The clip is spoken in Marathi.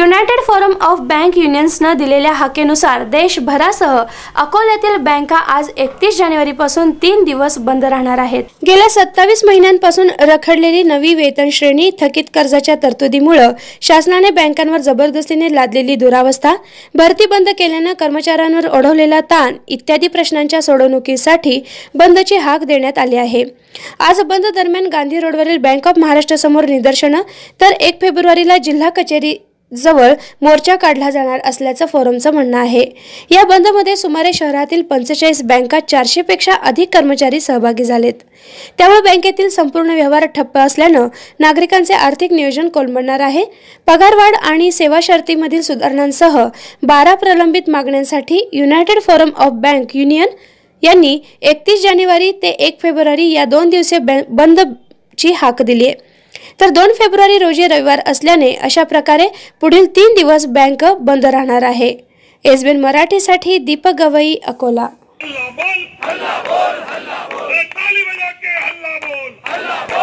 युनायटेड फोरम ऑफ बँक युनियन्सनं दिलेल्या हाकेनुसार देशभरासह अकोल्यातील बँका आज एकतीस जानेवारीपासून तीन दिवस बंद राहणार आहेत गेल्या सत्तावीस महिन्यांपासून रखडलेली नवी वेतन श्रेणी थकित कर्जाच्या तरतुदीमुळे शासनाने बँकांवर जबरदस्तीने लादलेली दुरावस्था भरती बंद केल्यानं कर्मचाऱ्यांवर ओढवलेला ताण इत्यादी प्रश्नांच्या सोडवणुकीसाठी बंदची हाक देण्यात आली आहे आज बंद दरम्यान गांधी रोडवरील बँक ऑफ महाराष्ट्र समोर निदर्शनं तर एक फेब्रुवारीला जिल्हा कचेरी जवळ मोर्चा काढला जाणार असल्याचं फोरमचं म्हणणं आहे या बंदमध्ये सुमारे शहरातील पंचेचाळीस बँका चारशेपेक्षा अधिक कर्मचारी सहभागी झालेत त्यामुळे बँकेतील संपूर्ण व्यवहार ठप्प असल्यानं नागरिकांचे आर्थिक नियोजन कोलमडणार आहे पगारवाढ आणि सेवा शर्तीमधील सुधारणांसह बारा प्रलंबित मागण्यांसाठी united forum of bank union यांनी एकतीस जानेवारी ते एक फेब्रुवारी या दोन दिवसीय बंदची हाक दिली आहे तर दोन फेब्रुवारी रोजी रविवार असल्याने अशा प्रकारे पुढील तीन दिवस बँक बंद राहणार आहे एसबीएन मराठीसाठी दीपक गवई अकोला हल्ला बोल,